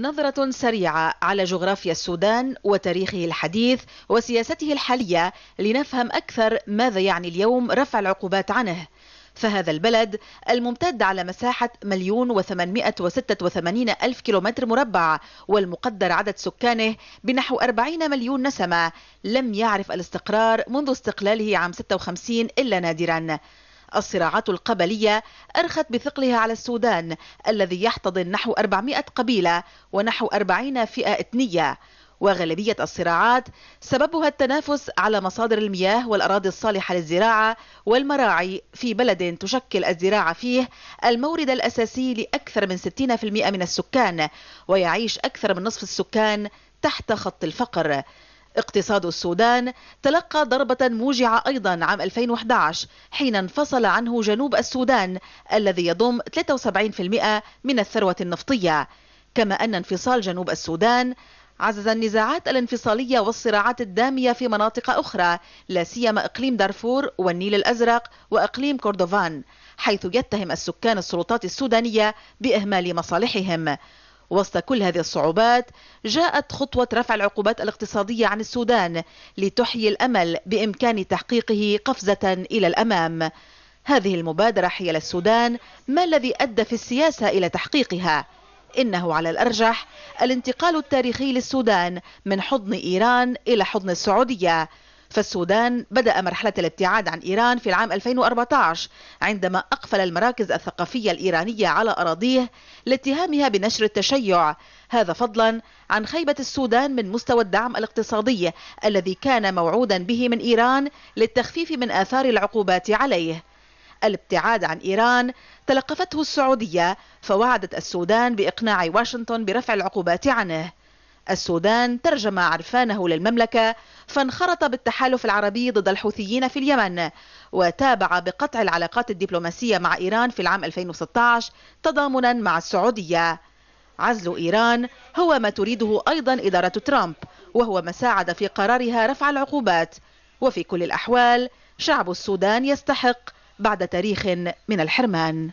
نظرة سريعة على جغرافيا السودان وتاريخه الحديث وسياسته الحالية لنفهم أكثر ماذا يعني اليوم رفع العقوبات عنه فهذا البلد الممتد على مساحة مليون وثمانمائة وستة وثمانين ألف كيلومتر مربع والمقدر عدد سكانه بنحو أربعين مليون نسمة لم يعرف الاستقرار منذ استقلاله عام 56 إلا نادراً الصراعات القبلية أرخت بثقلها على السودان الذي يحتضن نحو 400 قبيلة ونحو 40 فئة إثنية وغالبية الصراعات سببها التنافس على مصادر المياه والأراضي الصالحة للزراعة والمراعي في بلد تشكل الزراعة فيه المورد الأساسي لأكثر من 60% من السكان ويعيش أكثر من نصف السكان تحت خط الفقر اقتصاد السودان تلقى ضربة موجعة أيضا عام 2011 حين انفصل عنه جنوب السودان الذي يضم 73% من الثروة النفطية كما أن انفصال جنوب السودان عزز النزاعات الانفصالية والصراعات الدامية في مناطق أخرى لا سيما إقليم دارفور والنيل الأزرق وإقليم كوردوفان حيث يتهم السكان السلطات السودانية بإهمال مصالحهم وسط كل هذه الصعوبات جاءت خطوة رفع العقوبات الاقتصادية عن السودان لتحيي الأمل بإمكان تحقيقه قفزة إلى الأمام هذه المبادرة حيال السودان ما الذي أدى في السياسة إلى تحقيقها؟ إنه على الأرجح الانتقال التاريخي للسودان من حضن إيران إلى حضن السعودية فالسودان بدأ مرحلة الابتعاد عن إيران في العام 2014 عندما أقفل المراكز الثقافية الإيرانية على أراضيه لاتهامها بنشر التشيع هذا فضلا عن خيبة السودان من مستوى الدعم الاقتصادي الذي كان موعودا به من إيران للتخفيف من آثار العقوبات عليه الابتعاد عن إيران تلقفته السعودية فوعدت السودان بإقناع واشنطن برفع العقوبات عنه السودان ترجم عرفانه للمملكة فانخرط بالتحالف العربي ضد الحوثيين في اليمن وتابع بقطع العلاقات الدبلوماسية مع إيران في العام 2016 تضامنا مع السعودية عزل إيران هو ما تريده أيضا إدارة ترامب وهو ما ساعد في قرارها رفع العقوبات وفي كل الأحوال شعب السودان يستحق بعد تاريخ من الحرمان